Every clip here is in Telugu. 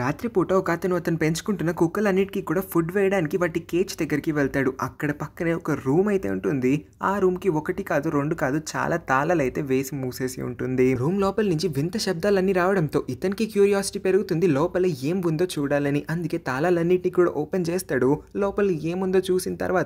రాత్రిపూట ఒక అతను అతను పెంచుకుంటున్న కుక్కలన్నిటికీ కూడా ఫుడ్ వేయడానికి వాటి కేజ్ దగ్గరికి వెళ్తాడు అక్కడ పక్కనే ఒక రూమ్ అయితే ఉంటుంది ఆ రూమ్కి ఒకటి కాదు రెండు కాదు చాలా తాళాలు అయితే వేసి మూసేసి ఉంటుంది రూమ్ లోపల నుంచి వింత శబ్దాలన్నీ రావడంతో ఇతనికి క్యూరియాసిటీ పెరుగుతుంది లోపల ఏం ఉందో చూడాలని అందుకే తాళాలన్నిటినీ కూడా ఓపెన్ చేస్తాడు లోపల ఏముందో చూసిన తర్వాత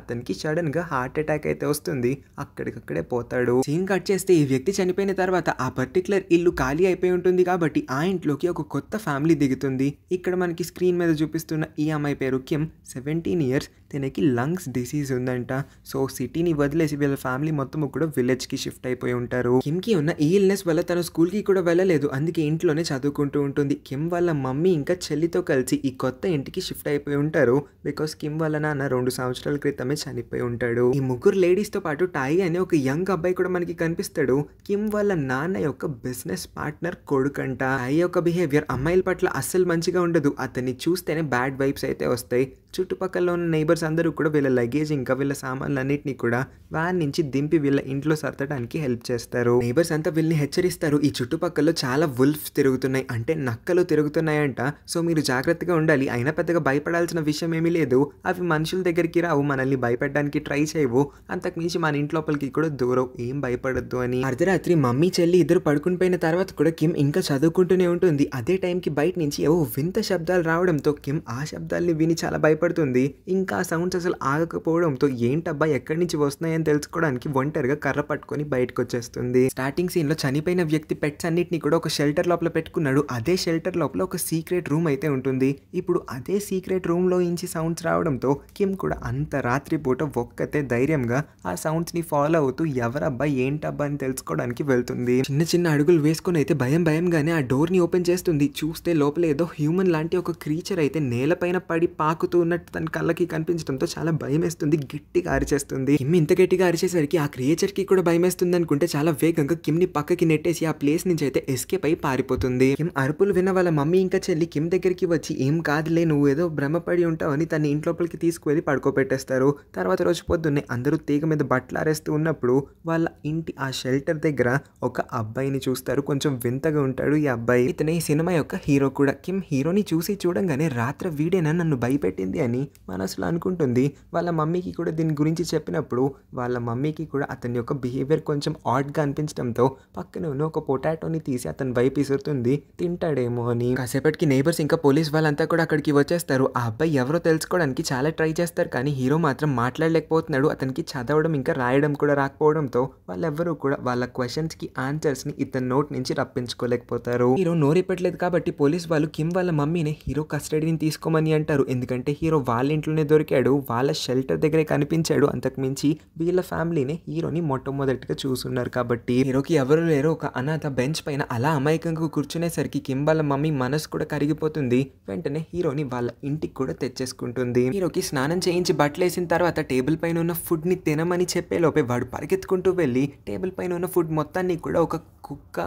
అతనికి సడన్ గా హార్ట్ అటాక్ అయితే వస్తుంది అక్కడికక్కడే పోతాడు సీన్ కట్ చేస్తే ఈ వ్యక్తి చనిపోయిన తర్వాత ఆ పర్టికులర్ ఇల్లు ఖాళీ అయిపోయి ఉంటుంది కాబట్టి ఆ ఇంట్లోకి ఒక కొత్త ఫ్యామిలీ దిగుతుంది ఇక్కడ మనకి స్క్రీన్ మీద చూపిస్తున్న ఈ అమ్మాయి పేరు కిమ్ సెవెంటీన్ ఇయర్స్ తనకి లంగ్స్ డిసీజ్ ఉందంట సో సిటీని వదిలేసి వీళ్ళ ఫ్యామిలీ మొత్తం కూడా విలేజ్ కి షిఫ్ట్ అయిపోయి ఉంటారు కిమ్ కి ఉన్న ఈ ఇల్నెస్ వల్ల స్కూల్ కి కూడా వెళ్ళలేదు అందుకే ఇంట్లోనే చదువుకుంటూ ఉంటుంది కిమ్ వాళ్ళ మమ్మీ ఇంకా చెల్లితో కలిసి ఈ కొత్త ఇంటికి షిఫ్ట్ అయిపోయి ఉంటారు బికాస్ కిమ్ వాళ్ళ నాన్న రెండు సంవత్సరాల క్రితమే చనిపోయి ఉంటాడు ఈ ముగ్గురు లేడీస్ తో పాటు టై అనే ఒక యంగ్ అబ్బాయి కూడా మనకి కనిపిస్తాడు కిమ్ వాళ్ళ నాన్న యొక్క బిజినెస్ పార్ట్నర్ కొడుకంట టై యొక్క బిహేవియర్ అమ్మాయిల పట్ల అస్సలు మంచిగా ఉండదు అతన్ని చూస్తేనే బ్యాడ్ వైబ్స్ అయితే వస్తాయి చుట్టుపక్కల ఉన్న నైబర్స్ అందరూ కూడా వీళ్ళ లగేజ్ ఇంకా వీళ్ళ సామాన్లు అన్నింటినీ కూడా వ్యాన్ నుంచి దింపి వీళ్ళ ఇంట్లో సర్దడానికి హెల్ప్ చేస్తారు నైబర్స్ అంతా వీళ్ళని హెచ్చరిస్తారు ఈ చుట్టుపక్కల చాలా వుల్ఫ్స్ తిరుగుతున్నాయి అంటే నక్కలు తిరుగుతున్నాయంట సో మీరు జాగ్రత్తగా ఉండాలి అయినా పెద్దగా భయపడాల్సిన విషయం ఏమీ లేదు అవి మనుషుల దగ్గరికి రావు మనల్ని భయపెట్టడానికి ట్రై చేయవు అంతకుమించి మన ఇంట్లోపలికి కూడా దూరం ఏం భయపడద్దు అని అర్ధరాత్రి మమ్మీ చెల్లి ఇద్దరు పడుకుని పోయిన తర్వాత కూడా కిమ్ ఇంకా చదువుకుంటూనే ఉంటుంది అదే టైంకి బయట నుంచి ఏవో వింత శబ్దాలు రావడంతో కిమ్ ఆ శబ్దాల్ని విని చాలా భయపడుతుంది ఇంకా సౌండ్స్ అసలు ఆగకపోవడంతో ఏంటబ్బా ఎక్కడి నుంచి వస్తున్నాయని తెలుసుకోవడానికి ఒంటరిగా కర్ర పట్టుకొని బయటకు వచ్చేస్తుంది స్టార్టింగ్ సీన్ లో చనిపోయిన వ్యక్తి పెట్స్ అన్నిటిని కూడా ఒక షెల్టర్ లోపల పెట్టుకున్నాడు అదే షెల్టర్ లోపల ఒక సీక్రెట్ రూమ్ అయితే ఉంటుంది ఇప్పుడు అదే సీక్రెట్ రూమ్ లో ఇంచి సౌండ్స్ రావడంతో కిమ్ కూడా అంత రాత్రి పూట ఒక్కతే ధైర్యంగా ఆ సౌండ్స్ ని ఫాలో అవుతూ ఎవరబ్బా ఏంటబ్బా అని తెలుసుకోవడానికి వెళ్తుంది చిన్న చిన్న అడుగులు వేసుకుని అయితే భయం భయంగానే ఆ డోర్ ని ఓపెన్ చేస్తుంది చూస్తే లోపల లోపల ఏదో హ్యూమన్ లాంటి ఒక క్రీచర్ అయితే నేలపైన పడి పాకుతూ ఉన్నట్టు తన కళ్ళకి కనిపించడంతో చాలా భయం వేస్తుంది గట్టిగా అరిచేస్తుంది కిమ్ ఇంత గట్టిగా అరిచేసరికి ఆ క్రియేచర్ కి కూడా భయం వేస్తుంది అనుకుంటే చాలా వేగంగా కిమ్ ని పక్కకి నెట్టేసి ఆ ప్లేస్ నుంచి అయితే ఎస్కేప్ అయి పారిపోతుంది కిమ్ అరుపులు విన్న వాళ్ళ మమ్మీ ఇంకా చెల్లి కిమ్ దగ్గరికి వచ్చి ఏం కాదులే నువ్వు ఏదో భ్రమపడి ఉంటావని తన ఇంట్లోపలికి తీసుకువెళ్ళి పడుకోబెట్టేస్తారు తర్వాత రోజు పొద్దున్నే అందరూ తీగ మీద బట్టలు ఆరేస్తూ ఉన్నప్పుడు వాళ్ళ ఇంటి ఆ షెల్టర్ దగ్గర ఒక అబ్బాయిని చూస్తారు కొంచెం వింతగా ఉంటాడు ఈ అబ్బాయి ఇతనే సినిమా యొక్క హీరో కూడా కూడా కిమ్ హీరోని చూసి చూడంగానే రాత్రి వీడేనా నన్ను భయపెట్టింది అని మనసులో అనుకుంటుంది వాళ్ళ మమ్మీకి కూడా దీని గురించి చెప్పినప్పుడు వాళ్ళ మమ్మీకి కూడా అతని యొక్క బిహేవియర్ కొంచెం ఆడ్గా అనిపించడంతో పక్కన ఉన్న ఒక పొటాటోని తీసి అతను భయపిసురుతుంది తింటాడేమో అని కాసేపటికి నేబర్స్ ఇంకా పోలీస్ వాళ్ళంతా కూడా అక్కడికి వచ్చేస్తారు ఆ అబ్బాయి ఎవరో తెలుసుకోవడానికి చాలా ట్రై చేస్తారు కానీ హీరో మాత్రం మాట్లాడలేకపోతున్నాడు అతనికి చదవడం ఇంకా రాయడం కూడా రాకపోవడంతో వాళ్ళెవరూ కూడా వాళ్ళ క్వశ్చన్స్ కి ఆన్సర్స్ ని ఇతని నోట్ నుంచి రప్పించుకోలేకపోతారు హీరో నోరిపెట్టలేదు కాబట్టి పోలీస్ వాళ్ళు కిమ్ వాళ్ళ మమ్మీని హీరో కస్టడీని తీసుకోమని అంటారు ఎందుకంటే హీరో వాళ్ళ ఇంట్లోనే దొరికాడు వాళ్ళ షెల్టర్ దగ్గరే కనిపించాడు అంతకుమించి వీళ్ళ ఫ్యామిలీని హీరోని మొట్టమొదటిగా చూస్తున్నారు కాబట్టి హీరోకి ఎవరు లేరు ఒక అనాథ బెంచ్ పైన అలా అమాయకంగా కూర్చునేసరికి కిమ్ వాళ్ళ మమ్మీ మనసు కూడా కరిగిపోతుంది వెంటనే హీరోని వాళ్ళ ఇంటికి కూడా తెచ్చేసుకుంటుంది హీరోకి స్నానం చేయించి బట్టలు వేసిన తర్వాత టేబుల్ పైన ఉన్న ఫుడ్ని తినమని చెప్పే లోపే వాడు పరిగెత్తుకుంటూ వెళ్ళి టేబుల్ పైన ఉన్న ఫుడ్ మొత్తాన్ని కూడా ఒక కుక్క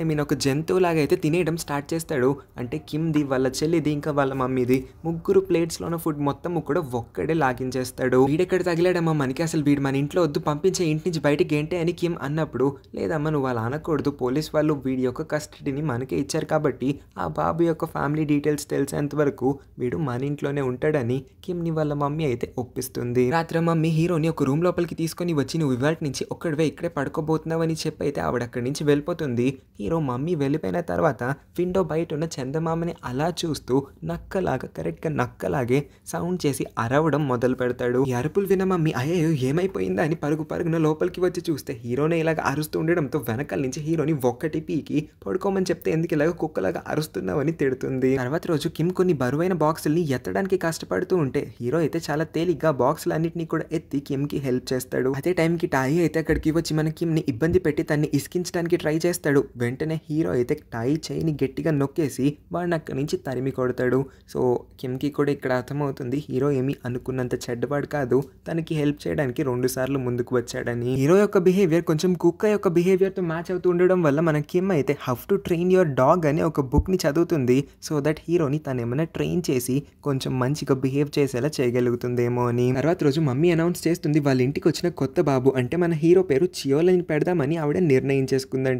ఐ మీన్ ఒక జంతువులాగా అయితే తినేయడం స్టార్ట్ చేస్తాడు అంటే కిమ్ది వాళ్ళ చెల్లిది ఇంకా వాళ్ళ మమ్మీది ముగ్గురు ప్లేట్స్లో ఉన్న ఫుడ్ మొత్తం కూడా ఒక్కడే లాగించేస్తాడు వీడెక్కడ తగిలాడమ్మా మనకి అసలు వీడు మన ఇంట్లో వద్దు పంపించే ఇంటి నుంచి బయటికి ఏంటి అని కిమ్ అన్నప్పుడు లేదమ్మా నువ్వు వాళ్ళు అనకూడదు పోలీస్ వాళ్ళు వీడి యొక్క కస్టడీని మనకే ఇచ్చారు కాబట్టి ఆ బాబు యొక్క ఫ్యామిలీ డీటెయిల్స్ తెలిసేంత వరకు వీడు మన ఇంట్లోనే ఉంటాడని కిమ్ని వాళ్ళ మమ్మీ అయితే ఒప్పిస్తుంది రాత్రి మమ్మీ హీరోని ఒక రూమ్ లోపలికి తీసుకొని వచ్చి నువ్వు ఇవాటి నుంచి ఒక్కడివే ఇక్కడే పడుకోబోతున్నావని చెప్పి అయితే ఆవిడ అక్కడి నుంచి వెళ్ళిపోతుంది హీరో మమ్మీ వెళ్ళిపోయిన తర్వాత విండో బయట ఉన్న చందమామని అలా చూస్తూ నక్కలాగా కరెక్ట్గా నక్కలాగే సౌండ్ చేసి అరవడం మొదలు పెడతాడు ఈ అరుపులు విన మమ్మీ అయ్యో ఏమైపోయిందా అని పరుగు పరుగున లోపలికి వచ్చి చూస్తే హీరోనే ఇలాగ అరుస్తూ ఉండడంతో వెనకాల నుంచి హీరోని ఒక్కటి పీకి పడుకోమని చెప్తే ఎందుకు ఇలాగ కుక్కలాగా అరుస్తున్నావని తిడుతుంది తర్వాత రోజు కిమ్ కొన్ని బరువైన బాక్సుల్ని ఎత్తడానికి కష్టపడుతూ ఉంటే హీరో అయితే చాలా తేలిగ్గా బాక్సులన్నింటినీ కూడా ఎత్తి కిమ్ కి హెల్ప్ చేస్తాడు అదే టైంకి టాయి అయితే అక్కడికి వచ్చి మన కిమ్ ని ఇబ్బంది పెట్టి తన్ని ఇసికించడానికి ట్రై చేస్తాడు వెంట వెంటనే హీరో అయితే టై చేయిని గట్టిగా నొక్కేసి వాడిని అక్కడి నుంచి తరిమి కొడతాడు సో కిమ్కి కూడా ఇక్కడ అర్థమవుతుంది హీరో ఏమి అనుకున్నంత చెడ్డవాడు కాదు తనకి హెల్ప్ చేయడానికి రెండు సార్లు ముందుకు వచ్చాడని హీరో యొక్క బిహేవియర్ కొంచెం కుక్క యొక్క బిహేవియర్తో మ్యాచ్ అవుతూ ఉండడం వల్ల మన కిమ్ అయితే how to train your dog అనే ఒక బుక్ని చదువుతుంది సో దట్ హీరోని తను ఏమైనా ట్రైన్ చేసి కొంచెం మంచిగా బిహేవ్ చేసేలా చేయగలుగుతుందేమో అని తర్వాత రోజు మమ్మీ అనౌన్స్ చేస్తుంది వాళ్ళ ఇంటికి వచ్చిన కొత్త బాబు అంటే మన హీరో పేరు చియోలని పెడదామని ఆవిడ నిర్ణయం చేసుకుందంట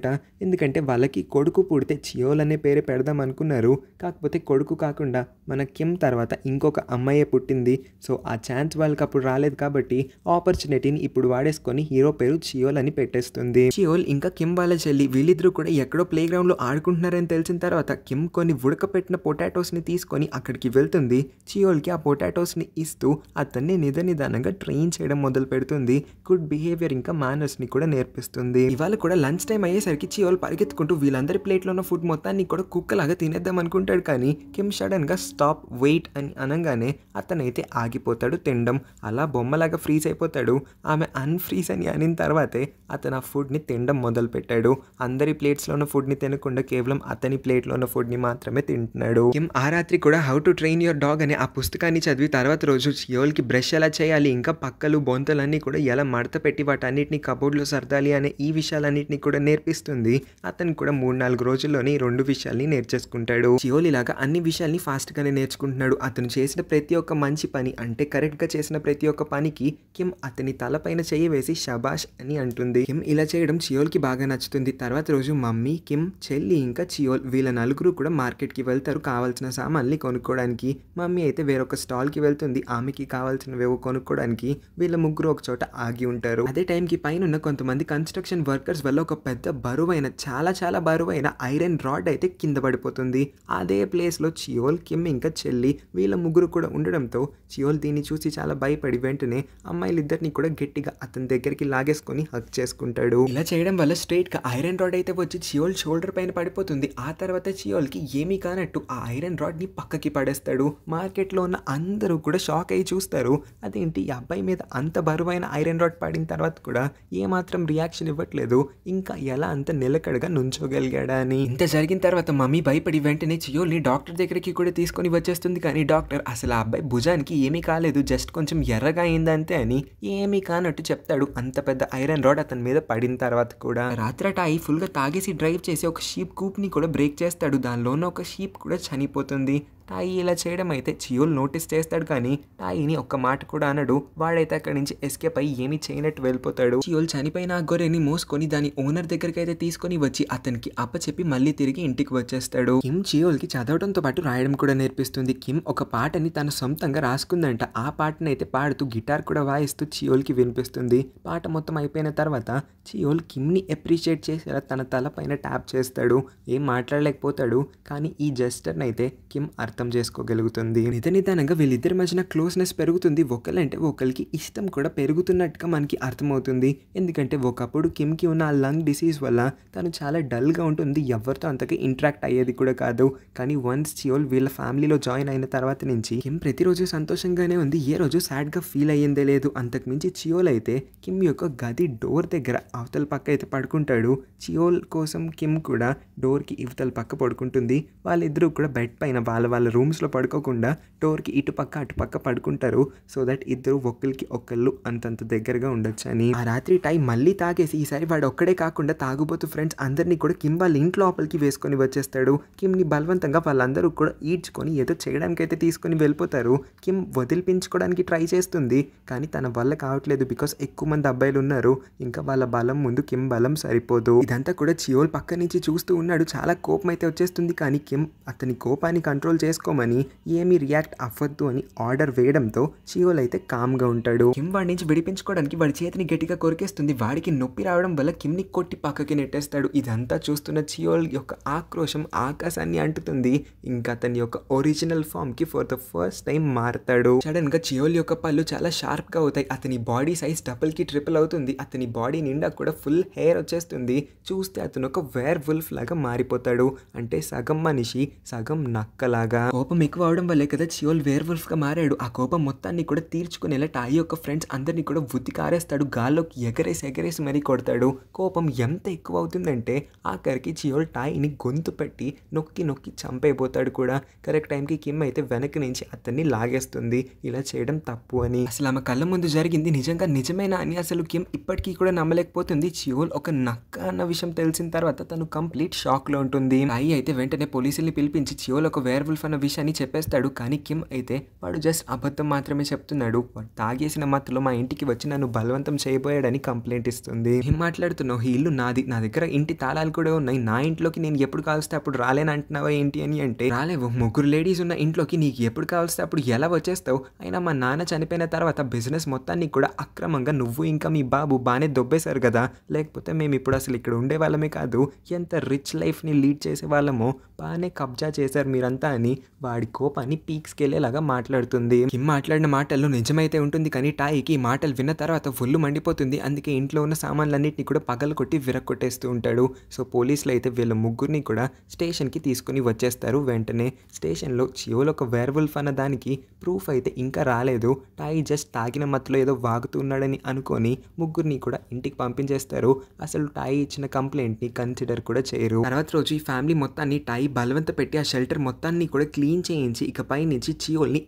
ఎందుకంటే వాళ్ళకి కొడుకు పుడితే చియోల్ అనే పేరే పెడదాం అనుకున్నారు కాకపోతే కొడుకు కాకుండా మన కిమ్ తర్వాత ఇంకొక అమ్మాయే పుట్టింది సో ఆ ఛాన్స్ వాళ్ళకి అప్పుడు రాలేదు కాబట్టి ఆపర్చునిటీని ఇప్పుడు వాడేసుకొని హీరో పేరు చియోల్ అని పెట్టేస్తుంది చియోల్ ఇంకా కిమ్ వాళ్ళ చెల్లి వీళ్ళిద్దరూ కూడా ఎక్కడో ప్లే గ్రౌండ్ లో ఆడుకుంటున్నారని తెలిసిన తర్వాత కిమ్ కొన్ని ఉడకపెట్టిన పొటాటోస్ ని తీసుకొని అక్కడికి వెళ్తుంది చియోల్ కి ఆ పొటాటోస్ ని ఇస్తూ అతన్ని నిద నిదానంగా ట్రైన్ చేయడం మొదలు పెడుతుంది గుడ్ బిహేవియర్ ఇంకా మేనర్స్ ని కూడా నేర్పిస్తుంది ఇవాళ కూడా లంచ్ టైం అయ్యేసరికి చియోల్ పరిగెత్తి పెట్టుకుంటూ వీళ్ళందరి ప్లేట్లో ఉన్న ఫుడ్ మొత్తాన్ని కూడా కుక్కలాగా తినేద్దాం అనుకుంటాడు కానీ కిమ్ సడన్గా స్టాప్ వెయిట్ అని అనగానే అతనైతే ఆగిపోతాడు తినడం అలా బొమ్మలాగా ఫ్రీజ్ అయిపోతాడు ఆమె అన్ఫ్రీజ్ అని అనిన తర్వాతే అతను ఆ ఫుడ్ని తినడం మొదలు పెట్టాడు అందరి ప్లేట్స్లో ఉన్న ఫుడ్ని తినకుండా కేవలం అతని ప్లేట్లో ఉన్న ఫుడ్ని మాత్రమే తింటున్నాడు కిమ్ ఆ రాత్రి కూడా how to train your dog అనే ఆ పుస్తకాన్ని చదివి తర్వాత రోజు యోల్కి బ్రష్ ఎలా చేయాలి ఇంకా పక్కలు బొంతలన్నీ కూడా ఎలా మడత పెట్టి వాటన్నిటిని కబోర్డ్లో సర్దాలి అనే ఈ విషయాలన్నింటినీ కూడా నేర్పిస్తుంది ఆ అతను కూడా మూడు నాలుగు రోజుల్లోనే రెండు విషయాల్ని నేర్చేసుకుంటాడు చియోలి లాగా అన్ని విషయాల్ని ఫాస్ట్ గానే నేర్చుకుంటున్నాడు అతను చేసిన ప్రతి ఒక్క మంచి పని అంటే కరెక్ట్ గా చేసిన ప్రతి ఒక్క పనికి కిమ్ అతని తలపైన చెయ్యి వేసి షబాష్ అని అంటుంది కిమ్ ఇలా చేయడం కి బాగా నచ్చుతుంది తర్వాత రోజు మమ్మీ కిమ్ చెల్లి ఇంకా చియోల్ వీళ్ళ నలుగురు కూడా మార్కెట్ కి వెళ్తారు కావాల్సిన సామాన్ని కొనుక్కోవడానికి మమ్మీ అయితే వేరొక స్టాల్ కి వెళ్తుంది ఆమెకి కావాల్సినవేవో కొనుక్కోవడానికి వీళ్ళ ముగ్గురు ఒక చోట ఆగి ఉంటారు అదే టైంకి పైన కొంతమంది కన్స్ట్రక్షన్ వర్కర్స్ వల్ల ఒక పెద్ద బరువైన చాలా చాలా చాలా బరువైన ఐరన్ రాడ్ అయితే కింద పడిపోతుంది అదే ప్లేస్లో చియోల్ కిమ్ ఇంకా చెల్లి వీళ్ళ ముగ్గురు కూడా ఉండడంతో చియోల్ దీన్ని చూసి చాలా భయపడి వెంటనే అమ్మాయిలిద్దరిని కూడా గట్టిగా అతని దగ్గరికి లాగేసుకొని హక్ చేసుకుంటాడు ఇలా చేయడం వల్ల స్ట్రైట్గా ఐరన్ రాడ్ అయితే వచ్చి చియోల్ షోల్డర్ పైన పడిపోతుంది ఆ తర్వాత చియోల్కి ఏమీ కానట్టు ఆ ఐరన్ రాడ్ని పక్కకి పడేస్తాడు మార్కెట్లో ఉన్న అందరూ కూడా షాక్ అయి చూస్తారు అదేంటి ఈ అబ్బాయి మీద అంత బరువైన ఐరన్ రాడ్ పడిన తర్వాత కూడా ఏమాత్రం రియాక్షన్ ఇవ్వట్లేదు ఇంకా ఎలా అంత నిలకడగా నుంచోగలిగాడా అని ఇంత జరిగిన తర్వాత మమ్మీ భయపడి వెంటనే చియోల్ని డాక్టర్ దగ్గరికి కూడా తీసుకొని వచ్చేస్తుంది కానీ డాక్టర్ అసలు ఆ అబ్బాయి భుజానికి ఏమీ కాలేదు జస్ట్ కొంచెం ఎర్రగా అయిందంతే అని ఏమీ కానట్టు చెప్తాడు అంత పెద్ద ఐరన్ రాడ్ అతని మీద పడిన తర్వాత కూడా రాత్రి టాయి ఫుల్గా తాగేసి డ్రైవ్ చేసి ఒక షీప్ ని కూడా బ్రేక్ చేస్తాడు దానిలోనే ఒక షీప్ కూడా చనిపోతుంది టాయి ఇలా చేయడం అయితే చియోల్ నోటీస్ చేస్తాడు కానీ టాయిని ఒక్క మాట కూడా అనడు వాడైతే అక్కడి నుంచి ఎస్కేప్ అయ్యి ఏమి చేయనట్టు వెళ్ళిపోతాడు చియోల్ చనిపోయిన ఆ గొర్రెని మోసుకొని దాని ఓనర్ దగ్గరికి అయితే తీసుకొని వచ్చి అతనికి అప్పచెప్పి మళ్ళీ తిరిగి ఇంటికి వచ్చేస్తాడు కిమ్ చియోల్ కి చదవడంతో పాటు రాయడం కూడా నేర్పిస్తుంది కిమ్ ఒక పాటని తను సొంతంగా రాసుకుందంట ఆ పాటని అయితే పాడుతూ గిటార్ కూడా వాయిస్తూ చియోల్ కి వినిపిస్తుంది పాట మొత్తం అయిపోయిన తర్వాత చియోల్ కిమ్ ని అప్రిషియేట్ చేసేలా తన తల పైన ట్యాప్ చేస్తాడు ఏం మాట్లాడలేకపోతాడు కానీ ఈ జస్టర్ అయితే కిమ్ అర్థం అర్థం చేసుకోగలుగుతుంది నిత నిదానంగా వీళ్ళిద్దరి మధ్యన క్లోజ్నెస్ పెరుగుతుంది ఒకళ్ళంటే ఒకరికి ఇష్టం కూడా పెరుగుతున్నట్టుగా మనకి అర్థమవుతుంది ఎందుకంటే ఒకప్పుడు కిమ్కి ఉన్న ఆ లంగ్ డిసీజ్ వల్ల తను చాలా డల్గా ఉంటుంది ఎవరితో అంతగా ఇంటరాక్ట్ అయ్యేది కూడా కాదు కానీ వన్స్ చియోల్ వీళ్ళ ఫ్యామిలీలో జాయిన్ అయిన తర్వాత నుంచి కిమ్ ప్రతిరోజు సంతోషంగానే ఉంది ఏ రోజు సాడ్గా ఫీల్ అయ్యిందే లేదు అంతకు మించి చియోల్ అయితే కిమ్ యొక్క గది డోర్ దగ్గర అవతల పక్క అయితే పడుకుంటాడు చియోల్ కోసం కిమ్ కూడా డోర్కి ఇవతల పక్క పడుకుంటుంది వాళ్ళిద్దరూ కూడా బెడ్ పైన వాళ్ళ వాళ్ళ వాళ్ళ రూమ్స్లో పడుకోకుండా టోర్కి ఇటుపక్క అటుపక్క పడుకుంటారు సో దట్ ఇద్దరు ఒకరికి ఒకళ్ళు అంతంత దగ్గరగా ఉండొచ్చు అని ఆ రాత్రి టైం మళ్ళీ తాగేసి ఈసారి వాడు ఒక్కడే కాకుండా తాగుబోతు ఫ్రెండ్స్ అందరినీ కూడా కిమ్ వాళ్ళ ఇంట్లో లోపలికి వేసుకొని వచ్చేస్తాడు కిమ్ని బలవంతంగా వాళ్ళందరూ కూడా ఈడ్చుకొని ఏదో చేయడానికి అయితే తీసుకొని వెళ్ళిపోతారు కిమ్ వదిలిపించుకోవడానికి ట్రై చేస్తుంది కానీ తన వల్ల కావట్లేదు బికాస్ ఎక్కువ మంది అబ్బాయిలు ఉన్నారు ఇంకా వాళ్ళ బలం ముందు కిమ్ బలం సరిపోదు ఇదంతా కూడా చియోల్ పక్క నుంచి చూస్తూ ఉన్నాడు చాలా కోపం అయితే వచ్చేస్తుంది కానీ కిమ్ అతని కోపాన్ని కంట్రోల్ చేసి చేసుకోమని ఏమి రియాక్ట్ అవ్వద్దు అని ఆర్డర్ వేయడంతో చియోల్ అయితే కామ్గా ఉంటాడు కిమ్ వాడి నుంచి విడిపించుకోవడానికి వాడి చేతిని గట్టిగా కొరికేస్తుంది వాడికి నొప్పి రావడం వల్ల కిమ్ని కొట్టి పక్కకి నెట్టేస్తాడు ఇదంతా చూస్తున్న చియోల్ యొక్క ఆక్రోషం ఆకాశాన్ని అంటుతుంది ఇంకా అతని యొక్క ఒరిజినల్ ఫామ్ కి ఫర్ ద ఫస్ట్ టైం మారతాడు సడన్ గా చియోల్ యొక్క పళ్ళు చాలా షార్ప్ గా అవుతాయి అతని బాడీ సైజ్ డబుల్ కి ట్రిపుల్ అవుతుంది అతని బాడీ నిండా కూడా ఫుల్ హెయిర్ వచ్చేస్తుంది చూస్తే అతను ఒక వేర్ వుల్ఫ్ లాగా మారిపోతాడు అంటే సగం మనిషి సగం నక్కలాగా కోపం ఎక్కువ అవడం వల్లే కదా చియోల్ వేర్ గా మారాడు ఆ కోపం మొత్తాన్ని కూడా తీర్చుకునేలా టాయి యొక్క ఫ్రెండ్స్ అందరినీ కూడా బుద్ధి కారేస్తాడు గాల్లోకి ఎగరేసి ఎగరేసి మరీ కొడతాడు కోపం ఎంత ఎక్కువ అవుతుందంటే ఆఖరికి చియోల్ టాయిని గొంతు పెట్టి నొక్కి నొక్కి చంపైపోతాడు కూడా కరెక్ట్ టైంకి కిమ్ అయితే వెనక్కి నుంచి అతన్ని లాగేస్తుంది ఇలా చేయడం తప్పు అని అసలు ఆమె కళ్ళ ముందు జరిగింది నిజంగా నిజమేనా అని అసలు కిమ్ ఇప్పటికీ కూడా నమ్మలేకపోతుంది చియోల్ ఒక నక్క అన్న విషయం తెలిసిన తర్వాత తను కంప్లీట్ షాక్ లో ఉంటుంది టాయి అయితే వెంటనే పోలీసుల్ని పిలిపించి చియోల్ ఒక వేర్వుల్ఫ్ అన్న ఉన్న విషయాన్ని చెప్పేస్తాడు కానీ కిమ్ అయితే వాడు జస్ట్ అబద్ధం మాత్రమే చెప్తున్నాడు వాడు తాగేసిన మాత్రలో మా ఇంటికి వచ్చి నన్ను బలవంతం చేయబోయాడని కంప్లైంట్ ఇస్తుంది ఏం మాట్లాడుతున్నావు ఈ ఇల్లు నాది నా దగ్గర ఇంటి తాళాలు కూడా ఉన్నాయి నా ఇంట్లోకి నేను ఎప్పుడు కావాల్స్తే అప్పుడు రాలేనంటున్నావా ఏంటి అని అంటే రాలేవు ముగ్గురు లేడీస్ ఉన్న ఇంట్లోకి నీకు ఎప్పుడు కావాల్స్తే అప్పుడు ఎలా వచ్చేస్తావు అయినా మా నాన్న చనిపోయిన తర్వాత బిజినెస్ మొత్తాన్ని కూడా అక్రమంగా నువ్వు ఇంకా మీ బాబు బాగానే దొబ్బేశారు కదా లేకపోతే మేము ఇప్పుడు అసలు ఇక్కడ ఉండే వాళ్ళమే కాదు ఎంత రిచ్ లైఫ్ని లీడ్ చేసే వాళ్ళమో బాగానే కబ్జా చేశారు మీరంతా అని వాడి కోపాన్ని పీక్స్కెళ్లేలాగా మాట్లాడుతుంది కిమ్ మాట్లాడిన మాటల్లో నిజమైతే ఉంటుంది కానీ టాయికి మాటలు విన్న తర్వాత ఫుల్ మండిపోతుంది అందుకే ఇంట్లో ఉన్న సామాన్లన్నింటినీ కూడా పగలు కొట్టి విరక్కొట్టేస్తూ ఉంటాడు సో పోలీసులు అయితే వీళ్ళ ముగ్గురిని కూడా స్టేషన్కి తీసుకుని వచ్చేస్తారు వెంటనే స్టేషన్లో చియోలో ఒక వేర్వుల్ఫ్ అన్న దానికి ప్రూఫ్ అయితే ఇంకా రాలేదు టాయి జస్ట్ తాగిన మత్తులో ఏదో వాగుతూ ఉన్నాడని అనుకొని ముగ్గురిని కూడా ఇంటికి పంపించేస్తారు అసలు టాయి ఇచ్చిన కంప్లైంట్ని కన్సిడర్ కూడా చేయరు తర్వాత రోజు ఈ ఫ్యామిలీ మొత్తాన్ని టాయి బలవంత పెట్టి ఆ షెల్టర్ మొత్తాన్ని కూడా కూడా క్లీన్ చేయించి ఇక పై నుంచి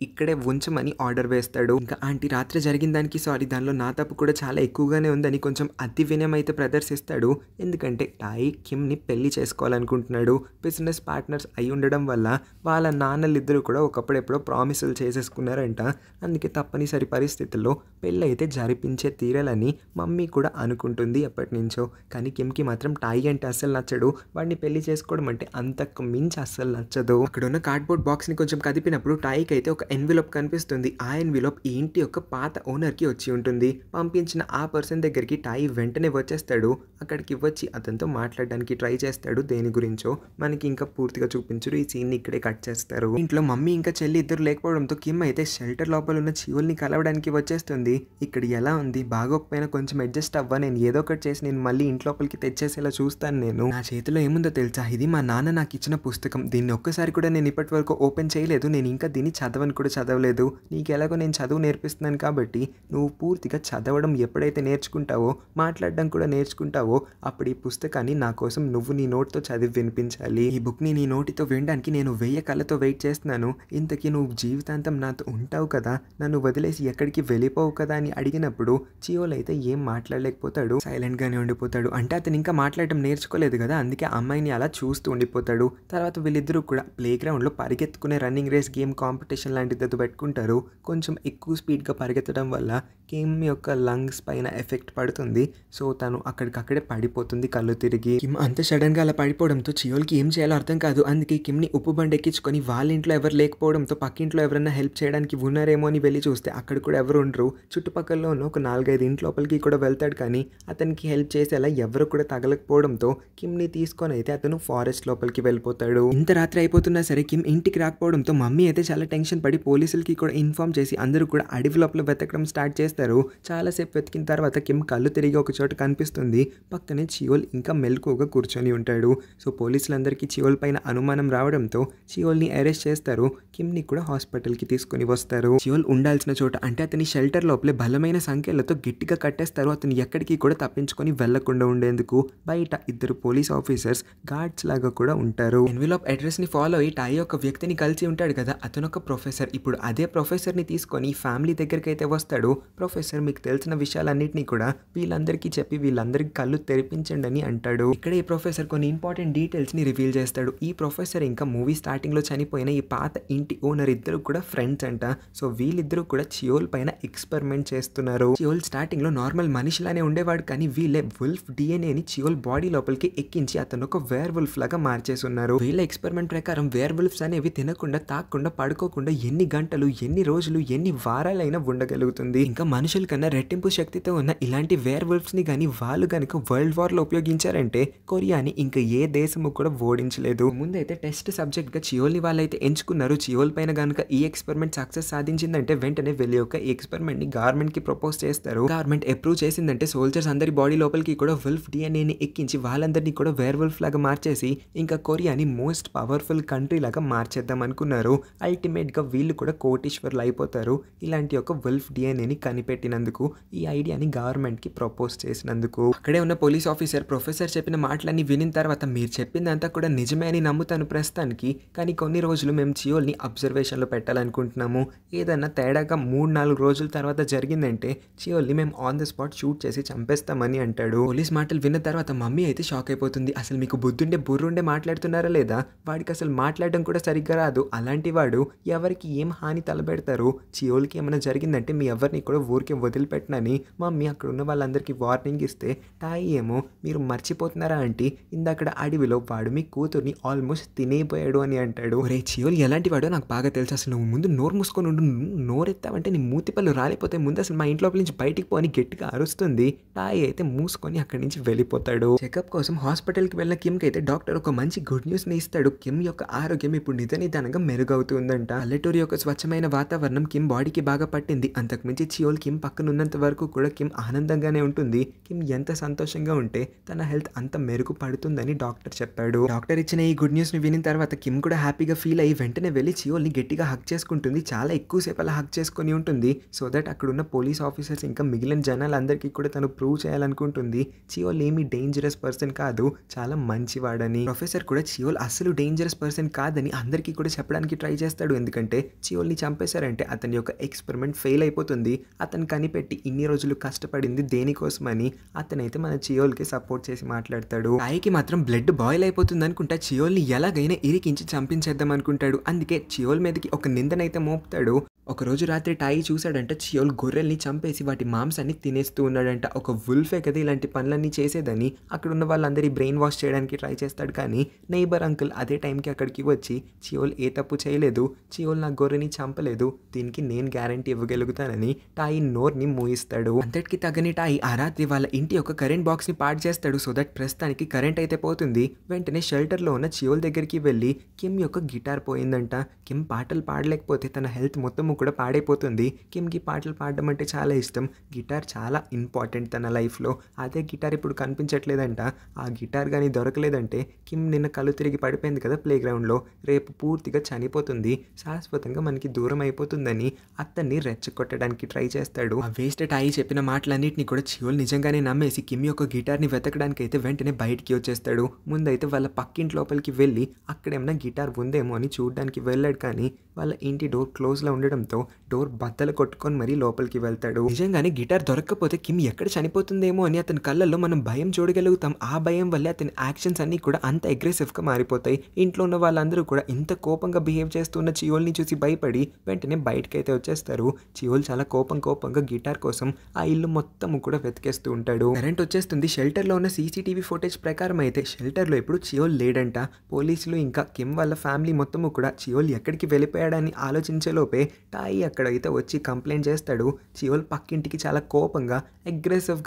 ఇక్కడే ఉంచమని ఆర్డర్ వేస్తాడు ఇంకా ఆంటీ రాత్రి జరిగిన దానికి సారీ దానిలో నా తప్పు కూడా చాలా ఎక్కువగానే ఉందని కొంచెం అతి వినయం అయితే ప్రదర్శిస్తాడు ఎందుకంటే టాయ్ కిమ్ని పెళ్లి చేసుకోవాలనుకుంటున్నాడు బిజినెస్ పార్ట్నర్స్ అయి ఉండడం వల్ల వాళ్ళ నాన్నలిద్దరూ కూడా ఒకప్పుడెప్పుడో ప్రామిసులు చేసేసుకున్నారంట అందుకే తప్పనిసరి పరిస్థితుల్లో పెళ్ళి అయితే జరిపించే తీరాలని మమ్మీ కూడా అనుకుంటుంది ఎప్పటి నుంచో కానీ కిమ్కి మాత్రం టాయ్ అంటే అస్సలు నచ్చడు వాడిని పెళ్లి చేసుకోవడం అంటే అంతకు మించి అస్సలు నచ్చదు ఉన్న కార్డ్ క్లాప్బోర్డ్ బాక్స్ని కొంచెం కదిపినప్పుడు టైకి అయితే ఒక ఎన్విలోప్ కనిపిస్తుంది ఆ ఎన్విలోప్ ఈ ఇంటి యొక్క పాత ఓనర్కి వచ్చి ఉంటుంది పంపించిన ఆ పర్సన్ దగ్గరికి టై వెంటనే వచ్చేస్తాడు అక్కడికి వచ్చి అతనితో మాట్లాడడానికి ట్రై చేస్తాడు దేని గురించో మనకి ఇంకా పూర్తిగా చూపించరు ఈ సీన్ని ఇక్కడే కట్ చేస్తారు ఇంట్లో మమ్మీ ఇంకా చెల్లి ఇద్దరు లేకపోవడంతో కిమ్ అయితే షెల్టర్ లోపల ఉన్న చీవుల్ని కలవడానికి వచ్చేస్తుంది ఇక్కడ ఎలా ఉంది బాగోకపోయినా కొంచెం అడ్జస్ట్ అవ్వ నేను ఏదో ఒకటి చేసి నేను మళ్ళీ ఇంట్లోపలికి తెచ్చేసేలా చూస్తాను నేను నా చేతిలో ఏముందో తెలుసా ఇది మా నాన్న నాకు ఇచ్చిన పుస్తకం దీన్ని ఒక్కసారి కూడా నేను ఇప్పటి వరకు ఓపెన్ చేయలేదు నేను ఇంకా దీన్ని చదవని కూడా చదవలేదు నీకు ఎలాగో నేను చదువు నేర్పిస్తున్నాను కాబట్టి నువ్వు పూర్తిగా చదవడం ఎప్పుడైతే నేర్చుకుంటావో మాట్లాడడం కూడా నేర్చుకుంటావో అప్పుడు ఈ పుస్తకాన్ని నా కోసం నువ్వు నీ నోటితో చదివి వినిపించాలి ఈ బుక్ని నీ నోటితో వినడానికి నేను వెయ్యి కళ్ళతో వెయిట్ చేస్తున్నాను ఇంతకీ నువ్వు జీవితాంతం నాతో ఉంటావు కదా నన్ను వదిలేసి ఎక్కడికి వెళ్ళిపోవు కదా అని అడిగినప్పుడు చియోలు అయితే ఏం మాట్లాడలేకపోతాడు సైలెంట్గానే ఉండిపోతాడు అంటే అతను ఇంకా మాట్లాడటం నేర్చుకోలేదు కదా అందుకే అమ్మాయిని అలా చూస్తూ ఉండిపోతాడు తర్వాత వీళ్ళిద్దరూ కూడా ప్లే గ్రౌండ్లో పరిగెత్తుకునే రన్నింగ్ రేస్ గేమ్ కాంపిటీషన్ లాంటిది పెట్టుకుంటారు కొంచెం ఎక్కువ స్పీడ్గా పరిగెత్తడం వల్ల కిమ్ యొక్క లంగ్స్ పైన ఎఫెక్ట్ పడుతుంది సో తను అక్కడికక్కడే పడిపోతుంది కళ్ళు తిరిగి కిమ్ అంత సడన్గా అలా పడిపోవడంతో చియోల్కి ఏం చేయాలో అర్థం కాదు అందుకే కిమ్ని ఉప్పు బండి ఎక్కించుకొని వాళ్ళ ఇంట్లో ఎవరు లేకపోవడంతో పక్కింట్లో ఎవరైనా హెల్ప్ చేయడానికి ఉన్నారేమో అని వెళ్ళి చూస్తే అక్కడ కూడా ఎవరు ఉండరు చుట్టుపక్కల ఉన్న ఒక నాలుగైదు ఇంటి లోపలికి కూడా వెళ్తాడు కానీ అతనికి హెల్ప్ చేసేలా ఎవరు కూడా తగలకపోవడంతో కిమ్ని తీసుకొని అయితే అతను ఫారెస్ట్ లోపలికి వెళ్ళిపోతాడు ఇంత రాత్రి అయిపోతున్నా సరే కిమ్ ఇంటికి రాకపోవడంతో మమ్మీ అయితే చాలా టెన్షన్ పడి పోలీసులకి కూడా ఇన్ఫామ్ చేసి అందరూ కూడా అడవి లోపల వెతకడం స్టార్ట్ చేస్తారు చాలాసేపు వెతికిన తర్వాత కిమ్ కళ్ళు తిరిగి ఒక చోట కనిపిస్తుంది పక్కనే చియోల్ ఇంకా మెలకువగా కూర్చొని ఉంటాడు సో పోలీసులందరికీ చియోల్ పైన అనుమానం రావడంతో చియోల్ని అరెస్ట్ చేస్తారు కిమ్ని కూడా హాస్పిటల్కి తీసుకుని వస్తారు చియోల్ ఉండాల్సిన చోట అంటే అతని షెల్టర్ లోపలే బలమైన సంఖ్యలతో గట్టిగా కట్టేస్తారు అతను ఎక్కడికి కూడా తప్పించుకొని వెళ్లకుండా ఉండేందుకు బయట ఇద్దరు పోలీస్ ఆఫీసర్స్ గార్డ్స్ లాగా కూడా ఉంటారు ఎన్విలాప్ అడ్రస్ ని ఫాలో అయ్యి టై యొక్క వ్యక్తిని కలిసి ఉంటాడు కదా అతను ఒక ప్రొఫెసర్ ఇప్పుడు అదే ప్రొఫెసర్ని తీసుకొని ఫ్యామిలీ దగ్గరికి అయితే వస్తాడు ప్రొఫెసర్ మీకు తెలిసిన విషయాలన్నింటినీ కూడా వీళ్ళందరికీ చెప్పి వీళ్ళందరికీ కళ్ళు తెరిపించండి అని అంటాడు ఇక్కడ ఈ ప్రొఫెసర్ కొన్ని ఇంపార్టెంట్ డీటెయిల్స్ని రివీల్ చేస్తాడు ఈ ప్రొఫెసర్ ఇంకా మూవీ స్టార్టింగ్లో చనిపోయిన ఈ పాత ఇంటి ఓనర్ ఇద్దరు కూడా ఫ్రెండ్స్ అంట సో వీళ్ళిద్దరూ కూడా చియోల్ పైన ఎక్స్పెరిమెంట్ చేస్తున్నారు చియోల్ స్టార్టింగ్లో నార్మల్ మనిషిలానే ఉండేవాడు కానీ వీళ్ళే వుల్ఫ్ డిఎన్ఏని చియోల్ బాడీ లోపలికి ఎక్కించి అతను ఒక వేర్ వుల్ఫ్ లాగా మార్చేసున్నారు వీళ్ళ ఎక్స్పెరిమెంట్ ప్రకారం వేర్ వుల్ఫ్స్ అనే అనేవి తినకుండా తాకుండా పడుకోకుండా ఎన్ని గంటలు ఎన్ని రోజులు ఎన్ని వారాలైనా ఉండగలుగుతుంది ఇంకా మనుషుల కన్నా రెట్టింపు శక్తితో ఉన్న ఇలాంటి వేర్ ని కానీ వాళ్ళు కనుక వరల్డ్ వార్లో ఉపయోగించారంటే కొరియాని ఇంకా ఏ దేశము కూడా ఓడించలేదు ముందైతే టెస్ట్ సబ్జెక్ట్గా చియోల్ని వాళ్ళైతే ఎంచుకున్నారు చియోల్ పైన కనుక ఈ ఎక్స్పెరిమెంట్ సక్సెస్ సాధించిందంటే వెంటనే వెళ్ళి ఒక ని గవర్నమెంట్ కి ప్రపోజ్ చేస్తారు గవర్నమెంట్ అప్రూవ్ చేసిందంటే సోల్జర్స్ అందరి బాడీ లోపలికి కూడా వెల్ఫ్ డిఎన్ఏని ఎక్కించి వాళ్ళందరినీ కూడా వేర్ వెల్ఫ్ లాగా మార్చేసి ఇంకా కొరియాని మోస్ట్ పవర్ఫుల్ కంట్రీ లాగా మార్చేద్దాం అనుకున్నారు అల్టిమేట్గా వీళ్ళు కూడా కోటీశ్వర్లు అయిపోతారు ఇలాంటి ఒక వెల్ఫ్ డిఎన్ఏని కనిపెట్టినందుకు ఈ ఐడియాని గవర్నమెంట్కి ప్రపోజ్ చేసినందుకు అక్కడే ఉన్న పోలీస్ ఆఫీసర్ ప్రొఫెసర్ చెప్పిన మాటలన్నీ వినిన తర్వాత మీరు చెప్పిందంతా కూడా నిజమే అని నమ్ముతాను ప్రస్తుతానికి కానీ కొన్ని రోజులు మేము జియోల్ని అబ్జర్వేషన్లో పెట్టాలనుకుంటున్నాము ఏదన్నా తేడాగా మూడు నాలుగు రోజుల తర్వాత జరిగిందంటే జియోల్ని మేము ఆన్ ద స్పాట్ షూట్ చేసి చంపేస్తామని అంటాడు పోలీస్ మాటలు విన్న తర్వాత మమ్మీ అయితే షాక్ అయిపోతుంది అసలు మీకు బుద్ధుండే బుర్రుండే మాట్లాడుతున్నారా లేదా వాడికి అసలు మాట్లాడడం కూడా సరిగ్గా రాదు అలాంటి వాడు ఎవరికి ఏం హాని తలబెడతారు చియోల్కి ఏమైనా జరిగిందంటే మీ ఎవరిని కూడా ఊరికి వదిలిపెట్టనని మమ్మీ అక్కడ ఉన్న వాళ్ళందరికీ వార్నింగ్ ఇస్తే టాయి ఏమో మీరు మర్చిపోతున్నారా అంటే ఇందక్కడ అడవిలో వాడు మీ కూతుర్ని ఆల్మోస్ట్ తినేపోయాడు అని అంటాడు రే చియోల్ ఎలాంటి వాడో నాకు బాగా తెలుసు అసలు నువ్వు ముందు నోరు మూసుకొని ఉండు నోరెత్తావంటే నీ పళ్ళు రాలిపోతే ముందు అసలు మా ఇంట్లో నుంచి బయటికి పోని గట్టిగా అరుస్తుంది టాయి అయితే మూసుకొని అక్కడి నుంచి వెళ్ళిపోతాడు చెకప్ కోసం హాస్పిటల్కి వెళ్ళిన కిమ్కి అయితే డాక్టర్ ఒక మంచి గుడ్ న్యూస్ని ఇస్తాడు కిమ్ యొక్క ఆరోగ్యం ఇప్పుడు నిత నిదానంగా మెరుగవుతుందంట పల్లెటూరు యొక్క స్వచ్ఛమైన వాతావరణం కిమ్ బాడీకి బాగా పట్టింది అంతకుమించి చియోల్ కిమ్ పక్కన వరకు కూడా కిమ్ ఆనందంగానే ఉంటుంది కిమ్ ఎంత సంతోషంగా ఉంటే తన హెల్త్ అంత మెరుగు పడుతుందని డాక్టర్ చెప్పాడు డాక్టర్ ఇచ్చిన ఈ గుడ్ న్యూస్ని విని తర్వాత కిమ్ కూడా హ్యాపీగా ఫీల్ అయ్యి వెంటనే వెళ్ళి చియోల్ని గట్టిగా హక్ చేసుకుంటుంది చాలా ఎక్కువ అలా హక్ చేసుకుని ఉంటుంది సో దట్ అక్కడున్న పోలీస్ ఆఫీసర్స్ ఇంకా మిగిలిన జనాలందరికీ కూడా తను ప్రూవ్ చేయాలనుకుంటుంది చియోల్ ఏమి డేంజరస్ పర్సన్ కాదు చాలా మంచివాడని ప్రొఫెసర్ కూడా చియోల్ అసలు డేంజరస్ పర్సన్ కాదని అందరికీ కూడా చెప్పడానికి ట్రై చేస్తాడు ఎందుకంటే చియోల్ని చంపేశారంటే అతని యొక్క ఎక్స్పెరిమెంట్ ఫెయిల్ అయిపోతుంది అతను కనిపెట్టి ఇన్ని రోజులు కష్టపడింది దేనికోసమని అతనైతే మన చియోల్కి సపోర్ట్ చేసి మాట్లాడతాడు ఆయకి మాత్రం బ్లడ్ బాయిల్ అయిపోతుంది అనుకుంటా చియోల్ని ఎలాగైనా ఇరికించి చంపించేద్దాం అనుకుంటాడు అందుకే చియోల్ మీదకి ఒక నిందనైతే మోపుతాడు ఒక రోజు రాత్రి టాయి చూశాడంట చియోల్ గొర్రెల్ని చంపేసి వాటి మాంసాన్ని తినేస్తూ ఉన్నాడంట ఒక వుల్ఫే కదా ఇలాంటి పనులన్నీ చేసేదని అక్కడ ఉన్న వాళ్ళందరి బ్రెయిన్ వాష్ చేయడానికి ట్రై చేస్తాడు కానీ నైబర్ అంకుల్ అదే టైంకి అక్కడికి వచ్చి చియోల్ ఏ తప్పు చేయలేదు చియోల్ నా గొర్రెని చంపలేదు దీనికి నేను గ్యారంటీ ఇవ్వగలుగుతానని టాయి నోర్ని మూయిస్తాడు అంతటికి తగని టాయి ఆ రాత్రి వాళ్ళ ఇంటి యొక్క కరెంట్ బాక్స్ని పాడు చేస్తాడు సో దట్ ప్రస్తుతానికి కరెంట్ అయితే పోతుంది వెంటనే షెల్టర్లో ఉన్న చియోల్ దగ్గరికి వెళ్ళి కిమ్ యొక్క గిటార్ పోయిందంట కిమ్ పాటలు పాడలేకపోతే తన హెల్త్ మొత్తం కూడా పాడైపోతుంది కిమ్ కి పాటలు పాడడం అంటే చాలా ఇష్టం గిటార్ చాలా ఇంపార్టెంట్ తన లైఫ్లో అదే గిటార్ ఇప్పుడు కనిపించట్లేదంట ఆ గిటార్ కానీ దొరకలేదంటే కిమ్ నిన్న కళ్ళు తిరిగి పడిపోయింది కదా ప్లే గ్రౌండ్లో రేపు రేపు పూర్తిగా చనిపోతుంది శాశ్వతంగా మనకి దూరం అయిపోతుందని అతన్ని రెచ్చగొట్టడానికి ట్రై చేస్తాడు ఆ వేస్ట్ టాయి చెప్పిన మాటలన్నింటినీ కూడా చియోల్ నిజంగానే నమ్మేసి కిమ్ యొక్క గిటార్ని వెతకడానికి అయితే వెంటనే బయటికి వచ్చేస్తాడు ముందైతే వాళ్ళ పక్కింటి లోపలికి వెళ్ళి అక్కడేమైనా గిటార్ ఉందేమో అని చూడడానికి వెళ్ళాడు కానీ వాళ్ళ ఇంటి డోర్ క్లోజ్ లో ఉండడంతో డోర్ బద్దలు కొట్టుకొని మరీ లోపలికి వెళ్తాడు నిజంగానే గిటార్ దొరక్కపోతే కిమ్ ఎక్కడ చనిపోతుందేమో అని అతని కళ్ళల్లో మనం భయం చూడగలుగుతాం ఆ భయం వల్లే అతని యాక్షన్స్ అన్ని కూడా అంత గా మారిపోతాయి ఇంట్లో ఉన్న వాళ్ళందరూ కూడా అంత కోపంగా బిహేవ్ చేస్తున్న చియోల్ని చూసి భయపడి వెంటనే బయటకైతే వచ్చేస్తారు చియోల్ చాలా కోపం కోపంగా గిటార్ కోసం ఆ ఇల్లు మొత్తం కూడా వెతికేస్తూ ఉంటాడు కరెంట్ వచ్చేస్తుంది షెల్టర్ లో ఉన్న సీసీటీవీ ఫుటేజ్ ప్రకారం అయితే షెల్టర్ లో ఇప్పుడు చియోల్ లేడంట పోలీసులు ఇంకా కిమ్ వాళ్ళ ఫ్యామిలీ మొత్తం కూడా చియోల్ ఎక్కడికి వెళ్ళిపోయాడని ఆలోచించేలోపే టాయి అక్కడైతే వచ్చి కంప్లైంట్ చేస్తాడు చియోల్ పక్కింటికి చాలా కోపంగా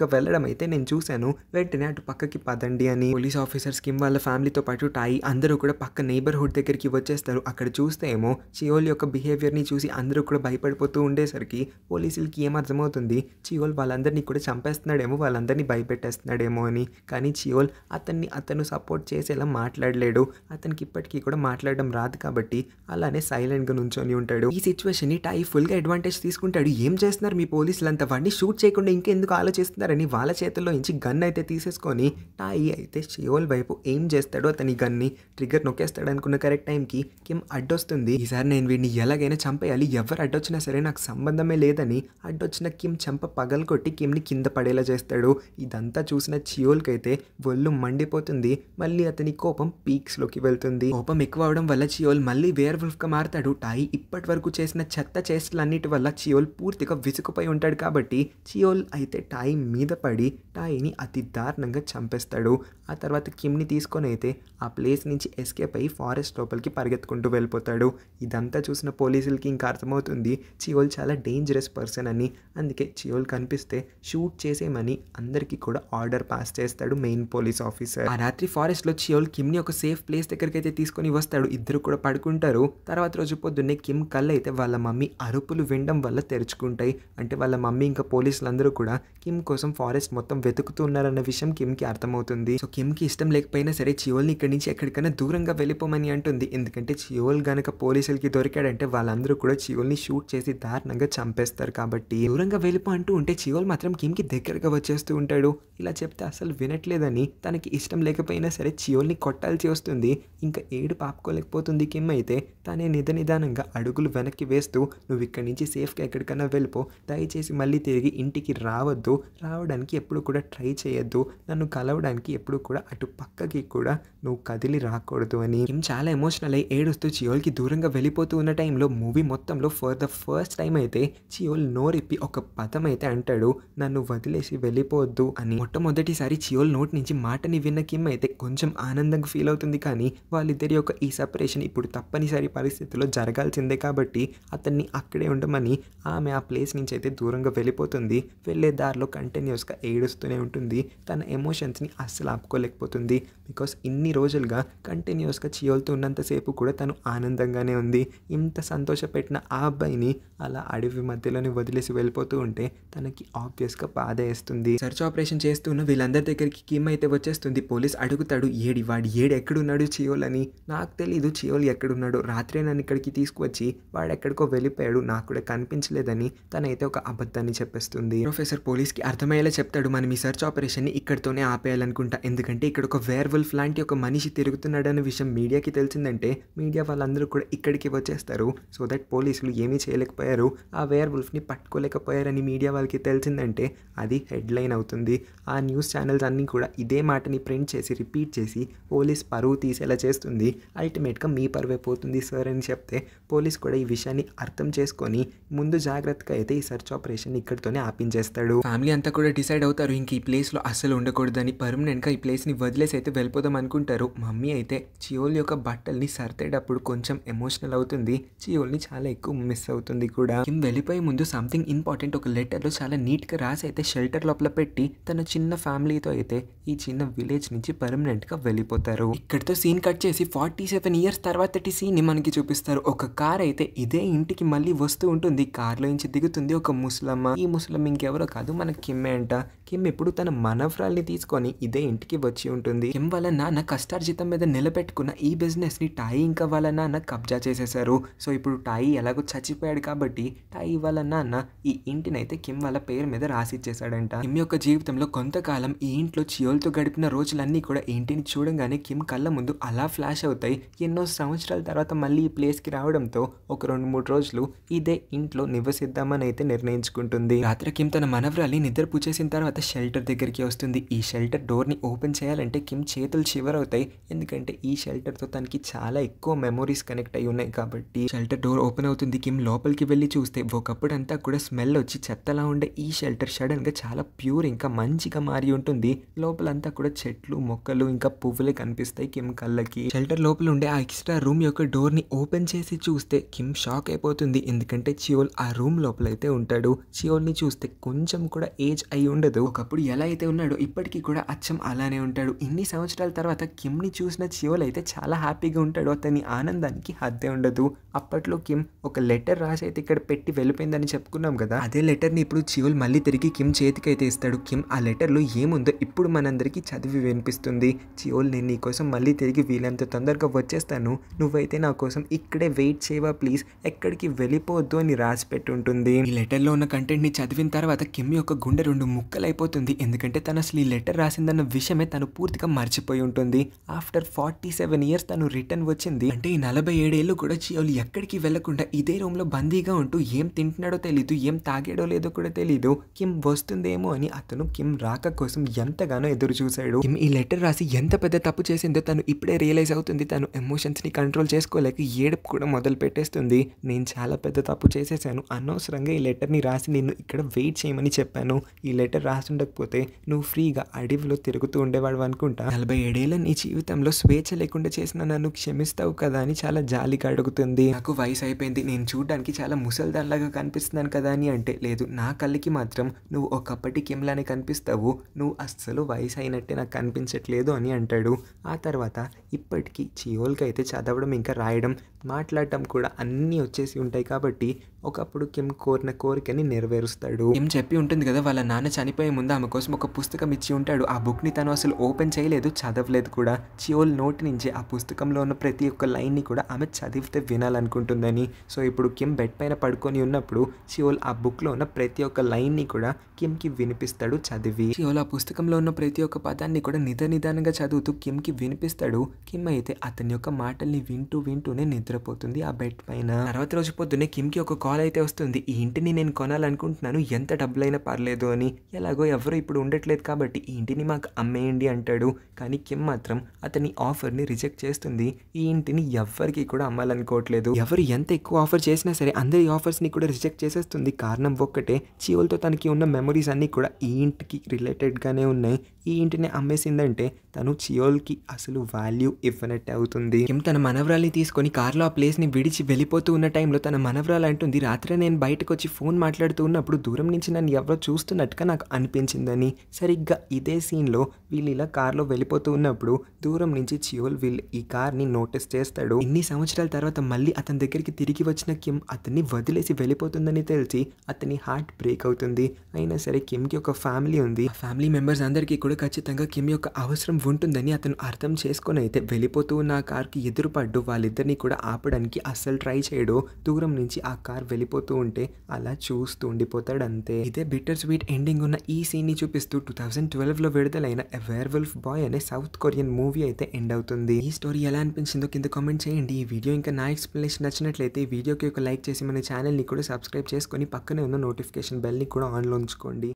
గా వెళ్ళడం అయితే నేను చూశాను వెంటనే అటు పక్కకి పదండి అని పోలీస్ ఆఫీసర్స్ కిమ్ వాళ్ళ ఫ్యామిలీతో పాటు టాయి అందరూ కూడా పక్క నైబర్హుడ్ దగ్గరికి వచ్చి వచ్చేస్తారు అక్కడ చూస్తే ఏమో చియోల్ యొక్క బిహేవియర్ని చూసి అందరూ కూడా భయపడిపోతూ ఉండేసరికి పోలీసులకి ఏం అర్థమవుతుంది చియోల్ వాళ్ళందరినీ కూడా చంపేస్తున్నాడేమో వాళ్ళందరినీ భయపెట్టేస్తున్నాడేమో అని కానీ చియోల్ అతన్ని అతను సపోర్ట్ చేసేలా మాట్లాడలేడు అతనికి ఇప్పటికీ కూడా మాట్లాడడం రాదు కాబట్టి అలానే సైలెంట్గా నుంచొని ఉంటాడు ఈ సిచ్యువేషన్ని టై ఫుల్గా అడ్వాంటేజ్ తీసుకుంటాడు ఏం చేస్తున్నారు మీ పోలీసులు అంత వాడిని షూట్ చేయకుండా ఇంకెందుకు ఆలోచిస్తున్నారని వాళ్ళ చేతుల్లో నుంచి గన్ అయితే తీసేసుకొని టాయి అయితే చియోల్ వైపు ఏం చేస్తాడో అతని గన్ని ట్రిగ్గర్ నొక్కేస్తాడు అనుకున్న కరెక్ట్ టైం టైంకి కిమ్ అడ్డొస్తుంది ఈసారి నేను వీడిని ఎలాగైనా చంపేయాలి ఎవరు అడ్డొచ్చినా సరే నాకు సంబంధమే లేదని అడ్డొచ్చిన కిమ్ చంప కొట్టి కిమ్ కిమ్ని కింద పడేలా చేస్తాడు ఇదంతా చూసిన చియోల్కైతే ఒళ్ళు మండిపోతుంది మళ్ళీ అతని కోపం పీక్స్లోకి వెళ్తుంది కోపం ఎక్కువ అవడం వల్ల చియోల్ మళ్ళీ వేర్ గా మారతాడు టాయి ఇప్పటి వరకు చేసిన చెత్త చేష్టలన్నిటి వల్ల చియోల్ పూర్తిగా విసుకుపోయి ఉంటాడు కాబట్టి చియోల్ అయితే టాయి మీద పడి టాయిని అతి దారుణంగా చంపేస్తాడు ఆ తర్వాత కిమ్ని తీసుకొని అయితే ఆ ప్లేస్ నుంచి ఎస్కేప్ అయ్యి ఫారెస్ట్ లోపలికి పరిగెత్తుకుంటూ వెళ్ళిపోతాడు ఇదంతా చూసిన పోలీసులకి ఇంకా అర్థమవుతుంది చియోల్ చాలా డేంజరస్ పర్సన్ అని అందుకే చియోల్ కనిపిస్తే షూట్ చేసేమని అందరికీ కూడా ఆర్డర్ పాస్ చేస్తాడు మెయిన్ పోలీస్ ఆఫీసర్ ఆ రాత్రి ఫారెస్ట్ లో చియోల్ ని ఒక సేఫ్ ప్లేస్ దగ్గరికి అయితే తీసుకొని వస్తాడు ఇద్దరు కూడా పడుకుంటారు తర్వాత రోజు పొద్దున్నే కిమ్ కళ్ళు అయితే వాళ్ళ మమ్మీ అరుపులు వినడం వల్ల తెరుచుకుంటాయి అంటే వాళ్ళ మమ్మీ ఇంకా పోలీసులందరూ కూడా కిమ్ కోసం ఫారెస్ట్ మొత్తం వెతుకుతున్నారన్న విషయం కిమ్ కి అర్థమవుతుంది సో కిమ్ కి ఇష్టం లేకపోయినా సరే చియోల్ని ఇక్కడి నుంచి ఎక్కడికైనా దూరంగా వెళ్ళిపోమని అంటుంది ఎందుకంటే చియోల్ గనక పోలీసులకి దొరికాడంటే వాళ్ళందరూ కూడా చియోల్ని షూట్ చేసి దారుణంగా చంపేస్తారు కాబట్టి దూరంగా వెళ్ళిపో అంటూ ఉంటే చియోల్ మాత్రం కిమ్ కి దగ్గరగా వచ్చేస్తూ ఉంటాడు ఇలా చెప్తే అసలు వినట్లేదని తనకి ఇష్టం లేకపోయినా సరే చియోల్ని కొట్టాల్సి వస్తుంది ఇంకా ఏడు పాపుకోలేకపోతుంది కిమ్ అయితే తానే నిద నిదానంగా అడుగులు వెనక్కి వేస్తూ నువ్వు ఇక్కడి నుంచి సేఫ్గా ఎక్కడికైనా వెళ్ళిపో దయచేసి మళ్ళీ తిరిగి ఇంటికి రావద్దు రావడానికి ఎప్పుడు కూడా ట్రై చేయొద్దు నన్ను కలవడానికి ఎప్పుడు కూడా అటు పక్కకి కూడా నువ్వు కదిలి రాకూడదు అని కిమ్ చాలా ఎమోషనల్ అలై ఏడుస్తూ చియోల్కి దూరంగా వెళ్ళిపోతూ ఉన్న టైంలో మూవీ మొత్తంలో ఫర్ ద ఫస్ట్ టైం అయితే చియోల్ నోరిప్పి ఒక పదం అయితే అంటాడు నన్ను వదిలేసి వెళ్ళిపోవద్దు అని మొట్టమొదటిసారి చియోల్ నోటి నుంచి మాటని విన్న కిమ్ అయితే కొంచెం ఆనందంగా ఫీల్ అవుతుంది కానీ వాళ్ళిద్దరి యొక్క ఈ సపరేషన్ ఇప్పుడు తప్పనిసరి పరిస్థితుల్లో జరగాల్సిందే కాబట్టి అతన్ని అక్కడే ఉండమని ఆమె ఆ ప్లేస్ నుంచి అయితే దూరంగా వెళ్ళిపోతుంది వెళ్ళే దారిలో కంటిన్యూస్గా ఏడుస్తూనే ఉంటుంది తన ఎమోషన్స్ని అస్సలు ఆపుకోలేకపోతుంది బికాస్ ఇన్ని రోజులుగా కంటిన్యూస్గా చియోల్తో ఉన్నంతసేపు సేపు కూడా తను ఆనందంగానే ఉంది ఇంత సంతోషపెట్టిన ఆ అబ్బాయిని అలా అడవి మధ్యలోనే వదిలేసి వెళ్ళిపోతూ ఉంటే తనకి ఆబ్వియస్గా బాధ వేస్తుంది సెర్చ్ ఆపరేషన్ చేస్తున్న వీళ్ళందరి దగ్గరికి కిమ్ అయితే వచ్చేస్తుంది పోలీస్ అడుగుతాడు ఏడి వాడు ఏడు ఎక్కడున్నాడు చియోల్ అని నాకు తెలీదు చియోల్ ఎక్కడున్నాడు రాత్రే నన్ను ఇక్కడికి తీసుకువచ్చి వాడు ఎక్కడికో వెళ్ళిపోయాడు నాకు కూడా కనిపించలేదని తనైతే ఒక అబద్ధాన్ని చెప్పేస్తుంది ప్రొఫెసర్ పోలీస్కి అర్థమయ్యేలా చెప్తాడు మనం ఈ సెర్చ్ ఆపరేషన్ని ఇక్కడితోనే ఆపేయాలనుకుంటా ఎందుకంటే ఇక్కడ ఒక వేర్వల్ఫ్ లాంటి ఒక మనిషి తిరుగుతున్నాడన్న విషయం మీడియాకి తెలిసిందంటే మీడియా వాళ్ళందరూ కూడా ఇక్కడికి వచ్చేస్తారు సో దట్ పోలీసులు ఏమీ చేయలేకపోయారు ఆ వేర్ వుల్ఫ్ని పట్టుకోలేకపోయారని మీడియా వాళ్ళకి తెలిసిందంటే అది హెడ్లైన్ అవుతుంది ఆ న్యూస్ ఛానల్స్ అన్నీ కూడా ఇదే మాటని ప్రింట్ చేసి రిపీట్ చేసి పోలీస్ పరువు తీసేలా చేస్తుంది అల్టిమేట్గా మీ పరువే పోతుంది సార్ అని చెప్తే పోలీస్ కూడా ఈ విషయాన్ని అర్థం చేసుకొని ముందు జాగ్రత్తగా అయితే ఈ సెర్చ్ ఆపరేషన్ ఇక్కడితోనే ఆపించేస్తాడు ఫ్యామిలీ అంతా కూడా డిసైడ్ అవుతారు ఇంక ఈ ప్లేస్లో అస్సలు ఉండకూడదని పర్మనెంట్గా ఈ ప్లేస్ని వదిలేసి అయితే వెళ్ళిపోదాం అనుకుంటారు మమ్మీ అయితే చియోల్ యొక్క బట్టల్ని సర్దేటప్పుడు కొంచెం ఎమోషనల్ అవుతుంది చియోల్ని చాలా ఎక్కువ మిస్ అవుతుంది కూడా కిమ్ వెళ్ళిపోయే ముందు సంథింగ్ ఇంపార్టెంట్ ఒక లెటర్లో చాలా నీట్గా రాసి అయితే షెల్టర్ లోపల పెట్టి తన చిన్న ఫ్యామిలీతో అయితే ఈ చిన్న విలేజ్ నుంచి పర్మనెంట్గా వెళ్ళిపోతారు ఇక్కడితో సీన్ కట్ చేసి ఫార్టీ సెవెన్ ఇయర్స్ తర్వాత సీన్ ని మనకి చూపిస్తారు ఒక కార్ అయితే ఇదే ఇంటికి మళ్ళీ వస్తూ ఉంటుంది కార్ లో నుంచి దిగుతుంది ఒక ముసలమ్మ ఈ ముస్లమ్ ఇంకెవరో కాదు మన కిమ్మే అంట కిమ్ ఇప్పుడు తన మనవరాల్ని తీసుకొని ఇదే ఇంటికి వచ్చి ఉంటుంది కిమ్ వల్ల నాన్న కష్టార్జితం మీద నిలబెట్టుకున్న ఈ బిజినెస్ ని టార్ టై ఇంకా వాళ్ళ నాన్న కబ్జా చేసేసారు సో ఇప్పుడు టాయి ఎలాగో చచ్చిపోయాడు కాబట్టి టాయి వాళ్ళ నాన్న ఈ ఇంటినైతే కిమ్ వాళ్ళ పేరు మీద రాసి ఇచ్చేసాడంట కిమ్ యొక్క జీవితంలో కొంతకాలం ఈ ఇంట్లో చియోల్తో గడిపిన రోజులన్నీ కూడా ఇంటిని చూడంగానే కిమ్ కళ్ళ ముందు అలా ఫ్లాష్ అవుతాయి ఎన్నో సంవత్సరాల తర్వాత మళ్ళీ ఈ ప్లేస్కి రావడంతో ఒక రెండు మూడు రోజులు ఇదే ఇంట్లో నివసిద్దామని అయితే నిర్ణయించుకుంటుంది రాత్రి కిమ్ తన మనవరాలి నిద్ర పూచేసిన తర్వాత షెల్టర్ దగ్గరికి వస్తుంది ఈ షెల్టర్ డోర్ని ఓపెన్ చేయాలంటే కిమ్ చేతులు చివరవుతాయి ఎందుకంటే ఈ షెల్టర్తో తనకి చాలా ఎక్కువ మెమోరీస్ కనెక్ట్ అయి ఉన్నాయి కాబట్టి షెల్టర్ డోర్ ఓపెన్ అవుతుంది కిమ్ లోపలికి వెళ్ళి చూస్తే ఒకప్పుడు అంతా కూడా స్మెల్ వచ్చి చెత్తలా ఉండే ఈ షెల్టర్ గా చాలా ప్యూర్ ఇంకా మంచిగా మారి ఉంటుంది లోపలంతా కూడా చెట్లు మొక్కలు ఇంకా పువ్వులే కనిపిస్తాయి కిమ్ కళ్ళకి షెల్టర్ లోపల ఉండే ఆ ఎక్స్ట్రా రూమ్ యొక్క డోర్ ని ఓపెన్ చేసి చూస్తే కిమ్ షాక్ అయిపోతుంది ఎందుకంటే చియోల్ ఆ రూమ్ లోపల అయితే ఉంటాడు చియోల్ ని చూస్తే కొంచెం కూడా ఏజ్ అయి ఉండదు ఒకప్పుడు ఎలా అయితే ఉన్నాడో ఇప్పటికీ కూడా అచ్చం అలానే ఉంటాడు ఇన్ని సంవత్సరాల తర్వాత కిమ్ ని చూసిన చియోల్ అయితే చాలా హ్యాపీగా ఉంటాడు చేశాడో అతని ఆనందానికి హద్దే ఉండదు అప్పట్లో కిమ్ ఒక లెటర్ రాసి అయితే ఇక్కడ పెట్టి వెళ్ళిపోయిందని చెప్పుకున్నాం కదా అదే లెటర్ని ఇప్పుడు చివుల్ మళ్ళీ తిరిగి కిమ్ చేతికి అయితే ఇస్తాడు కిమ్ ఆ లెటర్లో ఏముందో ఇప్పుడు మనందరికీ చదివి వినిపిస్తుంది చియోల్ నేను నీ కోసం మళ్ళీ తిరిగి వీలంత తొందరగా వచ్చేస్తాను నువ్వైతే నా కోసం ఇక్కడే వెయిట్ చేయవా ప్లీజ్ ఎక్కడికి వెళ్ళిపోవద్దు అని రాసి పెట్టుంటుంది ఈ లెటర్లో ఉన్న కంటెంట్ని చదివిన తర్వాత కిమ్ యొక్క గుండె రెండు ముక్కలైపోతుంది ఎందుకంటే తను అసలు ఈ లెటర్ రాసిందన్న విషయమే తను పూర్తిగా మర్చిపోయి ఉంటుంది ఆఫ్టర్ ఫార్టీ సెవెన్ ఇయర్స్ తను రిటర్న్ వచ్చింది అంటే ఈ నలభై ఏడేళ్ళు కూడా చియోలు ఎక్కడికి వెళ్లకుండా ఇదే రూమ్ లో బందీగా ఉంటూ ఏం తింటున్నాడో తెలీదు ఏం తాగాడో లేదో కూడా తెలీదు కిమ్ వస్తుందేమో అని అతను కిమ్ రాక కోసం ఎంతగానో ఎదురు చూశాడు కిమ్ ఈ లెటర్ రాసి ఎంత పెద్ద తప్పు చేసిందో తను ఇప్పుడే రియలైజ్ అవుతుంది తను ఎమోషన్స్ ని కంట్రోల్ చేసుకోలేక ఏడుపు కూడా మొదలు పెట్టేస్తుంది నేను చాలా పెద్ద తప్పు చేసేసాను అనవసరంగా ఈ లెటర్ ని రాసి నిన్ను ఇక్కడ వెయిట్ చేయమని చెప్పాను ఈ లెటర్ రాసి ఉండకపోతే నువ్వు ఫ్రీగా అడవిలో తిరుగుతూ ఉండేవాడు అనుకుంటా నలభై ఏడేళ్ళ నీ జీవితంలో స్వేచ్ఛ లేకుండా చేసిన నన్ను క్షమించ ప్రేమిస్తావు కదా అని చాలా జాలి కడుగుతుంది నాకు వయసు అయిపోయింది నేను చూడడానికి చాలా ముసల్దాన్లాగా కనిపిస్తున్నాను కదా అని అంటే లేదు నా కళ్ళకి మాత్రం నువ్వు ఒకప్పటి కిమ్లానే కనిపిస్తావు నువ్వు అస్సలు వయసు అయినట్టే నాకు కనిపించట్లేదు అని అంటాడు ఆ తర్వాత ఇప్పటికీ చియోల్కి అయితే చదవడం ఇంకా రాయడం మాట్లాడటం కూడా అన్నీ వచ్చేసి ఉంటాయి కాబట్టి ఒకప్పుడు కిమ్ కోరిన కోరికని నెరవేరుస్తాడు కిమ్ చెప్పి ఉంటుంది కదా వాళ్ళ నాన్న చనిపోయే ముందు ఆమె కోసం ఒక పుస్తకం ఇచ్చి ఉంటాడు ఆ బుక్ని తను అసలు ఓపెన్ చేయలేదు చదవలేదు కూడా చియోల్ నోటి నుంచి ఆ పుస్తకంలో ఉన్న ప్రతి ఒక్క లైన్ని కూడా ఆమె చదివితే వినాలనుకుంటుందని సో ఇప్పుడు కిమ్ బెడ్ పైన పడుకొని ఉన్నప్పుడు చియోల్ ఆ బుక్లో ఉన్న ప్రతి ఒక్క లైన్ని కూడా కిమ్ కి వినిపిస్తాడు చదివి చియోల్ ఆ పుస్తకంలో ఉన్న ప్రతి ఒక్క పదాన్ని కూడా నిద నిదానంగా చదువుతూ కిమ్కి వినిపిస్తాడు కిమ్ అయితే అతని యొక్క మాటల్ని వింటూ వింటూనే నిద్ర నిద్రపోతుంది ఆ బెడ్ పైన తర్వాత రోజు పొద్దున్నే కిమ్కి ఒక కాల్ అయితే వస్తుంది ఈ ఇంటిని నేను కొనాలనుకుంటున్నాను ఎంత డబ్బులైనా పర్లేదు అని ఎలాగో ఎవరు ఇప్పుడు ఉండట్లేదు కాబట్టి ఈ ఇంటిని మాకు అమ్మేయండి అంటాడు కానీ కిమ్ మాత్రం అతని ఆఫర్ని రిజెక్ట్ చేస్తుంది ఈ ఇంటిని ఎవ్వరికి కూడా అమ్మాలనుకోవట్లేదు ఎవరు ఎంత ఎక్కువ ఆఫర్ చేసినా సరే అందరి ఆఫర్స్ని కూడా రిజెక్ట్ చేసేస్తుంది కారణం ఒక్కటే చీవులతో తనకి ఉన్న మెమరీస్ అన్నీ కూడా ఈ ఇంటికి రిలేటెడ్గానే ఉన్నాయి ఈ ఇంటిని అమ్మేసిందంటే తను చియోల్కి అసలు వాల్యూ ఇవ్వనట్టు అవుతుంది కిమ్ తన మనవరాల్ని తీసుకొని కార్లో ఆ ప్లేస్ని విడిచి వెళ్ళిపోతూ ఉన్న టైంలో తన మనవరాలు అంటుంది రాత్రి నేను బయటకు వచ్చి ఫోన్ మాట్లాడుతూ ఉన్నప్పుడు దూరం నుంచి నన్ను ఎవరో చూస్తున్నట్టుగా నాకు అనిపించిందని సరిగ్గా ఇదే సీన్లో వీళ్ళు ఇలా కార్లో వెళ్ళిపోతూ ఉన్నప్పుడు దూరం నుంచి చియోల్ వీళ్ళు ఈ కార్ని నోటీస్ చేస్తాడు ఇన్ని సంవత్సరాల తర్వాత మళ్ళీ అతని దగ్గరికి తిరిగి వచ్చిన కిమ్ అతన్ని వదిలేసి వెళ్ళిపోతుందని తెలిసి అతని హార్ట్ బ్రేక్ అవుతుంది అయినా సరే కిమ్కి ఒక ఫ్యామిలీ ఉంది ఫ్యామిలీ మెంబర్స్ అందరికీ కూడా ఖచ్చితంగా కిమ్ యొక్క అవసరం ఉంటుందని అతను అర్థం చేసుకొని అయితే వెళ్ళిపోతూ ఉన్న ఆ కార్కి ఎదురుపడ్డు వాళ్ళిద్దరినీ కూడా ఆపడానికి అస్సలు ట్రై చేయడు దూరం నుంచి ఆ కార్ వెళ్ళిపోతూ ఉంటే అలా చూస్తూ ఉండిపోతాడు అంతే ఇదే బిటర్ స్వీట్ ఎండింగ్ ఉన్న ఈ ని చూపిస్తూ టూ థౌసండ్ ట్వెల్వ్ లో విడుదలైన వేర్ వెల్ఫ్ బాయ్ అనే సౌత్ కొరియన్ మూవీ అయితే ఎండ్ అవుతుంది ఈ స్టోరీ ఎలా అనిపించిందో కింద కామెంట్ చేయండి ఈ వీడియో ఇంకా నా ఎక్స్ప్లెనేషన్ నచ్చినట్లయితే ఈ వీడియోకి ఒక లైక్ చేసి మన ని కూడా సబ్స్క్రైబ్ చేసుకొని పక్కనే ఉన్న నోటిఫికేషన్ బెల్ ని కూడా ఆన్లో ఉంచుకోండి